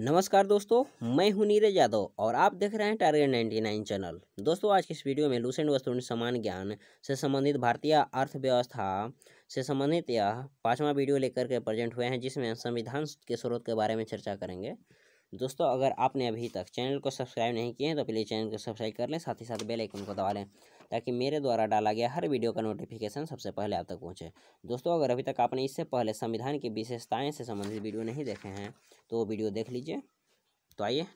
नमस्कार दोस्तों मैं हूं नीरज यादव और आप देख रहे हैं टारगेट नाइन्टी नाइन चैनल दोस्तों आज के इस वीडियो में लूसेंट वस्तु समान ज्ञान से संबंधित भारतीय अर्थव्यवस्था से संबंधित यह पांचवा वीडियो लेकर के प्रेजेंट हुए हैं जिसमें संविधान के स्रोत के बारे में चर्चा करेंगे दोस्तों अगर आपने अभी तक चैनल को सब्सक्राइब नहीं किए हैं तो प्लीज़ चैनल को सब्सक्राइब कर लें साथ ही साथ बेल आइकन को दबा लें ताकि मेरे द्वारा डाला गया हर वीडियो का नोटिफिकेशन सबसे पहले आप तक पहुंचे दोस्तों अगर अभी तक आपने इससे पहले संविधान की विशेषताएं से संबंधित वीडियो नहीं देखे हैं तो वो वीडियो देख लीजिए तो आइए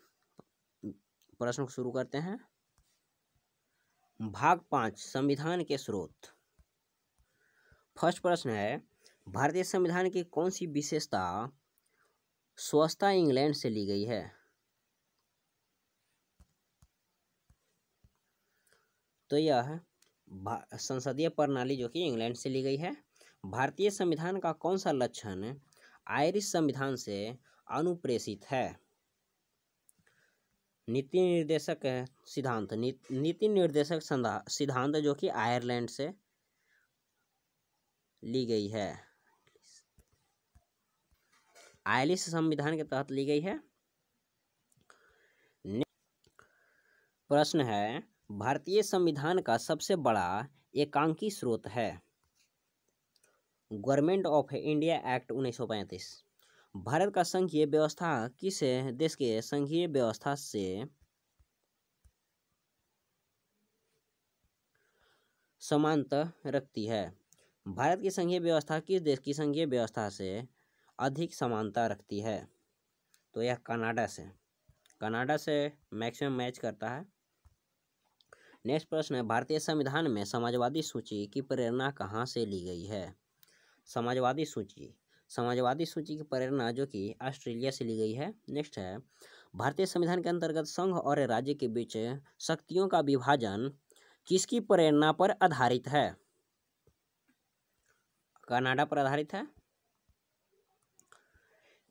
प्रश्न को शुरू करते हैं भाग पाँच संविधान के स्रोत फर्स्ट प्रश्न है भारतीय संविधान की कौन सी विशेषता स्वच्छता इंग्लैंड से ली गई है तो यह संसदीय प्रणाली जो कि इंग्लैंड से ली गई है भारतीय संविधान का कौन सा लक्षण आयरिश संविधान से अनुप्रेषित है नीति निर्देशक सिद्धांत नीति निर्देशक सिद्धांत जो कि आयरलैंड से ली गई है आयलिस संविधान के तहत ली गई है प्रश्न है भारतीय संविधान का सबसे बड़ा एकांकी स्रोत है government of India act 1935 Bharat का संघीय व्यवस्था किस देश के संघीय व्यवस्था से समानता रखती है भारत की संघीय व्यवस्था किस देश की संघीय व्यवस्था से अधिक समानता रखती है तो यह कनाडा से कनाडा से मैक्सिमम मैच करता है नेक्स्ट प्रश्न है भारतीय संविधान में समाजवादी सूची की प्रेरणा कहाँ से ली गई है समाजवादी सूची समाजवादी सूची की प्रेरणा जो कि ऑस्ट्रेलिया से ली गई है नेक्स्ट है भारतीय संविधान के अंतर्गत संघ और राज्य के बीच शक्तियों का विभाजन किसकी प्रेरणा पर आधारित है कनाडा पर आधारित है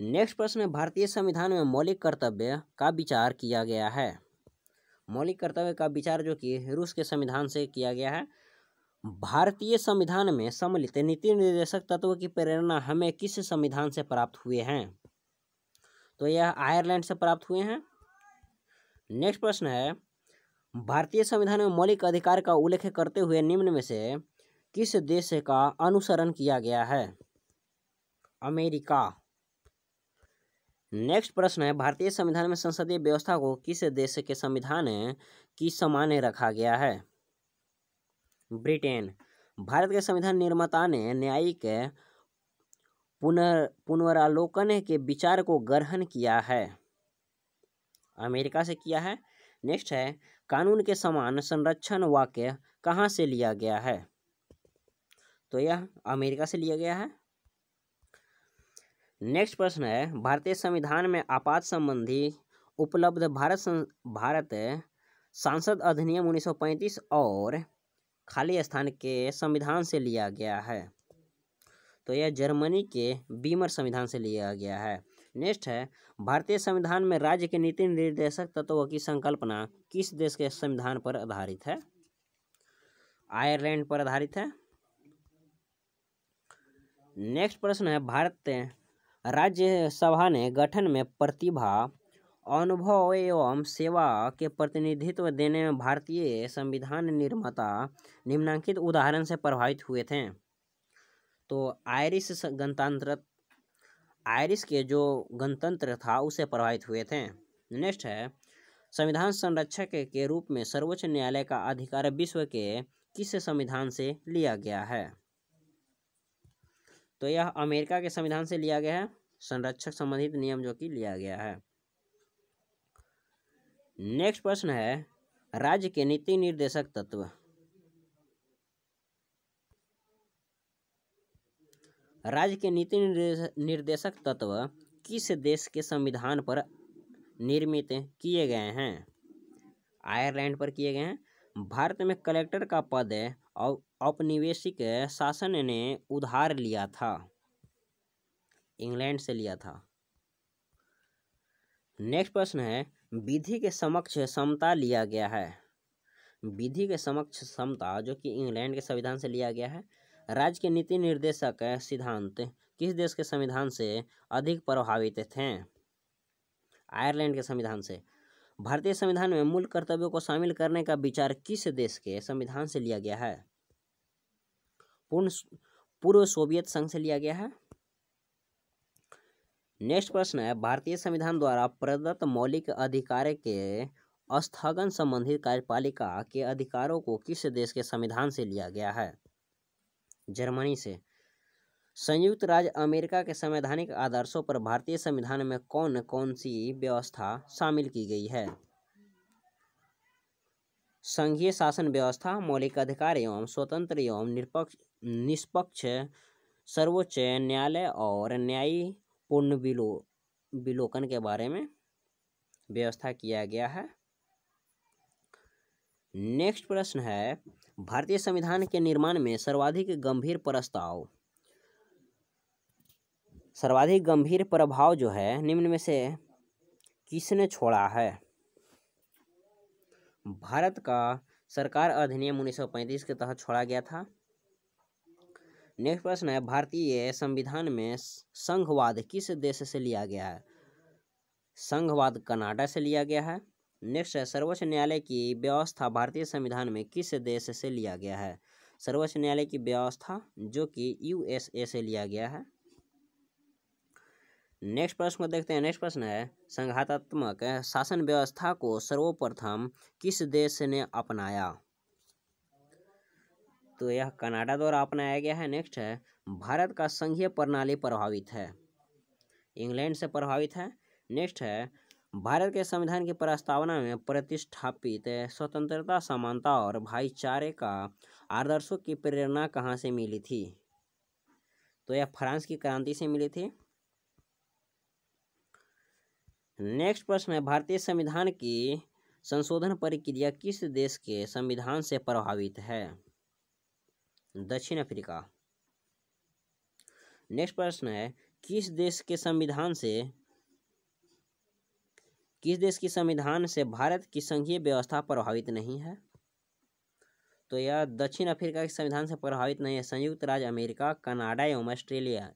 नेक्स्ट प्रश्न है भारतीय संविधान में मौलिक कर्तव्य का विचार किया गया है मौलिक कर्तव्य का विचार जो कि रूस के संविधान से किया गया है भारतीय संविधान में सम्मिलित नीति निर्देशक तत्व की प्रेरणा हमें किस संविधान से प्राप्त हुए हैं तो यह आयरलैंड से प्राप्त हुए हैं नेक्स्ट प्रश्न है भारतीय संविधान में मौलिक अधिकार का उल्लेख करते हुए निम्न में से किस देश का अनुसरण किया गया है अमेरिका नेक्स्ट प्रश्न है भारतीय संविधान में संसदीय व्यवस्था को किस देश के संविधान की समान रखा गया है ब्रिटेन भारत के संविधान निर्माता ने न्यायिक पुनर पुनरालोकन के विचार को ग्रहण किया है अमेरिका से किया है नेक्स्ट है कानून के समान संरक्षण वाक्य कहाँ से लिया गया है तो यह अमेरिका से लिया गया है नेक्स्ट प्रश्न है भारतीय संविधान में आपात संबंधी उपलब्ध भारत भारत सांसद अधिनियम 1935 और खाली स्थान के संविधान से लिया गया है तो यह जर्मनी के बीमर संविधान से लिया गया है नेक्स्ट है भारतीय संविधान में राज्य के नीति निर्देशक तत्वों की संकल्पना किस देश के संविधान पर आधारित है आयरलैंड पर आधारित है नेक्स्ट प्रश्न है भारत राज्यसभा ने गठन में प्रतिभा अनुभव एवं सेवा के प्रतिनिधित्व देने में भारतीय संविधान निर्माता निम्नांकित उदाहरण से प्रभावित हुए थे तो आयरिश गणतंत्र आयरिश के जो गणतंत्र था उसे प्रभावित हुए थे नेक्स्ट है संविधान संरक्षक के रूप में सर्वोच्च न्यायालय का अधिकार विश्व के किस संविधान से लिया गया है तो यह अमेरिका के संविधान से लिया गया है संरक्षक संबंधित नियम जो कि लिया गया है नेक्स्ट प्रश्न है राज्य के नीति निर्देशक तत्व राज्य के नीति निर्देशक तत्व किस देश के संविधान पर निर्मित किए गए हैं आयरलैंड पर किए गए हैं भारत में कलेक्टर का पद है और औपनिवेशिक शासन ने उधार लिया था इंग्लैंड से लिया था नेक्स्ट प्रश्न है विधि के समक्ष समता लिया गया है विधि के समक्ष समता जो कि इंग्लैंड के संविधान से लिया गया है राज्य के नीति निर्देशक सिद्धांत किस देश के संविधान से अधिक प्रभावित थे आयरलैंड के संविधान से भारतीय संविधान में मूल कर्तव्यों को शामिल करने का विचार किस देश के संविधान से लिया गया है पूर्ण पूर्व सोवियत संघ से लिया गया है नेक्स्ट प्रश्न है भारतीय संविधान द्वारा प्रदत्त मौलिक अधिकार के स्थगन संबंधित कार्यपालिका के अधिकारों को किस देश के संविधान से लिया गया है जर्मनी से संयुक्त राज्य अमेरिका के संवैधानिक आदर्शों पर भारतीय संविधान में कौन कौन सी व्यवस्था शामिल की गई है संघीय शासन व्यवस्था मौलिक अधिकार एवं स्वतंत्र एवं निरपक्ष निष्पक्ष सर्वोच्च न्यायालय और पूर्ण विलो विलोकन के बारे में व्यवस्था किया गया है नेक्स्ट प्रश्न है भारतीय संविधान के निर्माण में सर्वाधिक गंभीर प्रस्ताव सर्वाधिक गंभीर प्रभाव जो है निम्न में से किसने छोड़ा है भारत का सरकार अधिनियम 1935 के तहत छोड़ा गया था नेक्स्ट प्रश्न है भारतीय संविधान में संघवाद किस देश से लिया गया है संघवाद कनाडा से लिया गया है नेक्स्ट है सर्वोच्च न्यायालय की व्यवस्था भारतीय संविधान में किस देश से लिया गया है सर्वोच्च न्यायालय की व्यवस्था जो कि यूएसए से लिया गया है नेक्स्ट प्रश्न को देखते हैं नेक्स्ट प्रश्न है संघातात्मक शासन व्यवस्था को सर्वप्रथम किस देश ने अपनाया तो यह कनाडा द्वारा अपनाया गया है नेक्स्ट है भारत का संघीय प्रणाली प्रभावित है इंग्लैंड से प्रभावित है नेक्स्ट है भारत के संविधान की प्रस्तावना में प्रतिष्ठापित स्वतंत्रता समानता और भाईचारे का आदर्शों की प्रेरणा कहाँ से मिली थी तो यह फ्रांस की क्रांति से मिली थी नेक्स्ट प्रश्न है भारतीय संविधान की संशोधन प्रक्रिया किस देश के संविधान से प्रभावित है दक्षिण अफ्रीका नेक्स्ट प्रश्न है किस देश के संविधान से किस देश की संविधान से भारत की संघीय व्यवस्था प्रभावित नहीं है तो यह दक्षिण अफ्रीका के संविधान से प्रभावित नहीं है संयुक्त राज्य अमेरिका कनाडा एवं ऑस्ट्रेलिया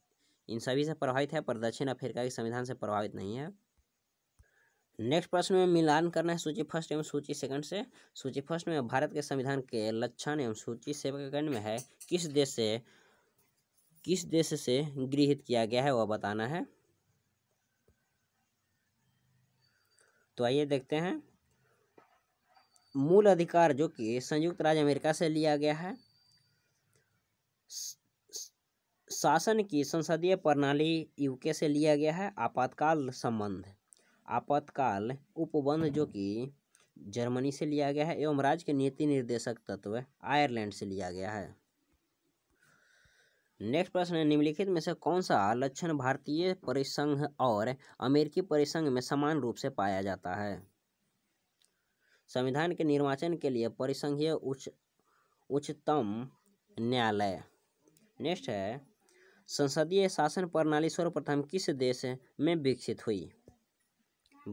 इन सभी से प्रभावित है पर दक्षिण अफ्रीका के संविधान से प्रभावित नहीं है नेक्स्ट प्रश्न में मिलान करना है सूची फर्स्ट एवं सूची सेकंड से सूची फर्स्ट में भारत के संविधान के लक्षण एवं सूची सेकंड में है किस देश से किस देश से गृहित किया गया है वह बताना है तो आइए देखते हैं मूल अधिकार जो कि संयुक्त राज्य अमेरिका से लिया गया है शासन की संसदीय प्रणाली यूके से लिया गया है आपातकाल संबंध आपातकाल उपबंध जो कि जर्मनी से लिया गया है एवं राज्य के नीति निर्देशक तत्व आयरलैंड से लिया गया है नेक्स्ट प्रश्न है निम्नलिखित में से कौन सा लक्षण भारतीय परिसंघ और अमेरिकी परिसंघ में समान रूप से पाया जाता है संविधान के निर्वाचन के लिए परिसंघीय उच्च उच्चतम न्यायालय नेक्स्ट है संसदीय शासन प्रणाली सर्वप्रथम किस देश में विकसित हुई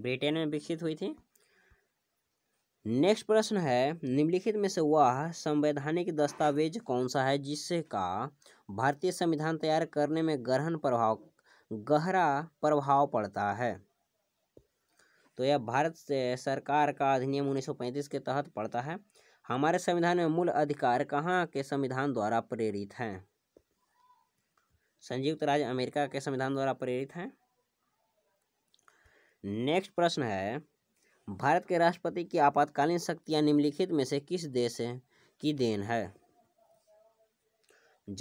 ब्रिटेन में विकसित हुई थी नेक्स्ट प्रश्न है निम्नलिखित में से वह संवैधानिक दस्तावेज कौन सा है जिससे का भारतीय संविधान तैयार करने में गहन प्रभाव गहरा प्रभाव पड़ता है तो यह भारत सरकार का अधिनियम 1935 के तहत पड़ता है हमारे संविधान में मूल अधिकार कहाँ के संविधान द्वारा प्रेरित हैं संयुक्त राज्य अमेरिका के संविधान द्वारा प्रेरित हैं नेक्स्ट प्रश्न है भारत के राष्ट्रपति की आपातकालीन शक्तियां निम्नलिखित में से किस देश की देन है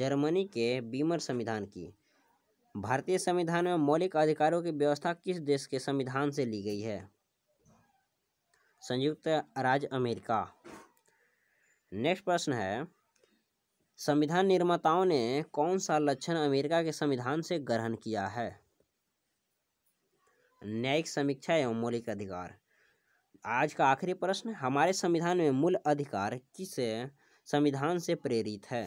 जर्मनी के बीमर संविधान की भारतीय संविधान में मौलिक अधिकारों की व्यवस्था किस देश के संविधान से ली गई है संयुक्त राज्य अमेरिका नेक्स्ट प्रश्न है संविधान निर्माताओं ने कौन सा लक्षण अमेरिका के संविधान से ग्रहण किया है न्यायिक समीक्षा एवं मौलिक अधिकार आज का आखिरी प्रश्न हमारे संविधान में मूल अधिकार किस संविधान से प्रेरित है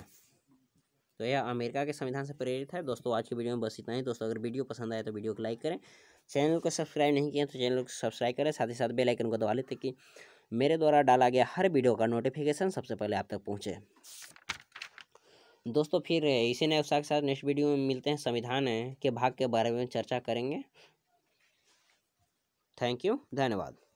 तो यह अमेरिका के संविधान से प्रेरित है दोस्तों आज की वीडियो में बस इतना ही दोस्तों अगर वीडियो पसंद आए तो वीडियो को लाइक करें चैनल को सब्सक्राइब नहीं किया तो चैनल को सब्सक्राइब करें साथ ही साथ बेल आइकन को दबा लेते कि मेरे द्वारा डाला गया हर वीडियो का नोटिफिकेशन सबसे पहले आप तक पहुँचे दोस्तों फिर इसी नए उत्साह के साथ नेक्स्ट वीडियो में मिलते हैं संविधान के भाग के बारे में चर्चा करेंगे थैंक यू धन्यवाद